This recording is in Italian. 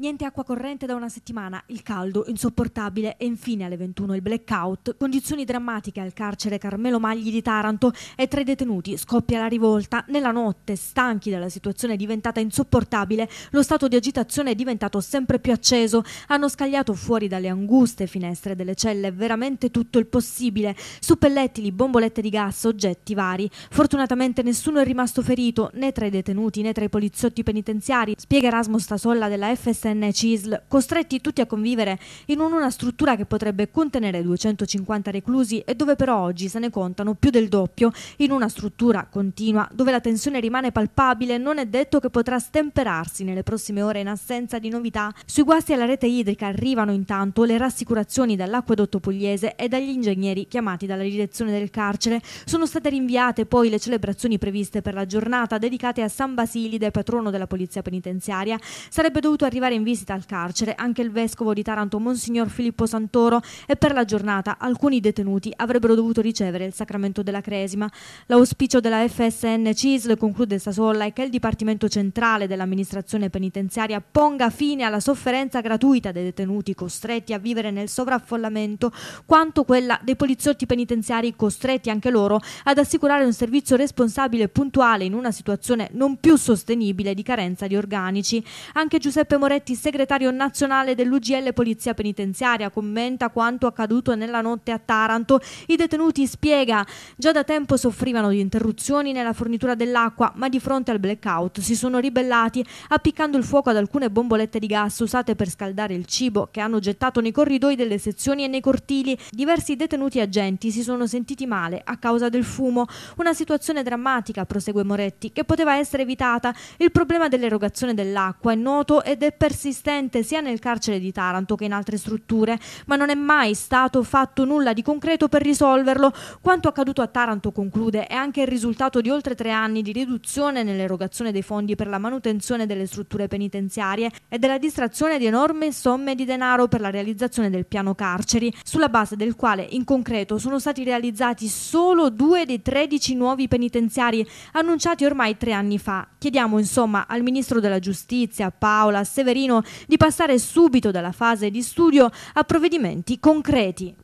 Niente acqua corrente da una settimana, il caldo insopportabile e infine alle 21 il blackout. Condizioni drammatiche al carcere Carmelo Magli di Taranto e tra i detenuti scoppia la rivolta. Nella notte, stanchi della situazione diventata insopportabile, lo stato di agitazione è diventato sempre più acceso. Hanno scagliato fuori dalle anguste finestre delle celle veramente tutto il possibile, suppellettili, bombolette di gas, oggetti vari. Fortunatamente nessuno è rimasto ferito né tra i detenuti né tra i poliziotti penitenziari, spiega Erasmo Stasolla della FSR. Thyssen Cisl, costretti tutti a convivere in una struttura che potrebbe contenere 250 reclusi e dove però oggi se ne contano più del doppio, in una struttura continua dove la tensione rimane palpabile, non è detto che potrà stemperarsi nelle prossime ore in assenza di novità. Sui guasti alla rete idrica arrivano intanto le rassicurazioni dall'acquedotto pugliese e dagli ingegneri chiamati dalla direzione del carcere. Sono state rinviate poi le celebrazioni previste per la giornata dedicate a San Basilide, patrono della polizia penitenziaria. Sarebbe dovuto arrivare in in visita al carcere anche il vescovo di Taranto Monsignor Filippo Santoro e per la giornata alcuni detenuti avrebbero dovuto ricevere il sacramento della cresima. L'auspicio della FSN CISL, conclude Sasolla, è che il Dipartimento Centrale dell'Amministrazione Penitenziaria ponga fine alla sofferenza gratuita dei detenuti costretti a vivere nel sovraffollamento, quanto quella dei poliziotti penitenziari costretti anche loro ad assicurare un servizio responsabile e puntuale in una situazione non più sostenibile di carenza di organici. Anche Giuseppe Moretti Infatti segretario nazionale dell'UGL Polizia Penitenziaria commenta quanto accaduto nella notte a Taranto. I detenuti, spiega, già da tempo soffrivano di interruzioni nella fornitura dell'acqua, ma di fronte al blackout si sono ribellati appiccando il fuoco ad alcune bombolette di gas usate per scaldare il cibo che hanno gettato nei corridoi delle sezioni e nei cortili. Diversi detenuti agenti si sono sentiti male a causa del fumo. Una situazione drammatica, prosegue Moretti, che poteva essere evitata. Il problema dell'erogazione dell'acqua è noto ed è persino persistente sia nel carcere di Taranto che in altre strutture, ma non è mai stato fatto nulla di concreto per risolverlo. Quanto accaduto a Taranto, conclude, è anche il risultato di oltre tre anni di riduzione nell'erogazione dei fondi per la manutenzione delle strutture penitenziarie e della distrazione di enormi somme di denaro per la realizzazione del piano carceri, sulla base del quale in concreto sono stati realizzati solo due dei 13 nuovi penitenziari annunciati ormai tre anni fa. Chiediamo insomma al Ministro della Giustizia, Paola Severino, Marino di passare subito dalla fase di studio a provvedimenti concreti.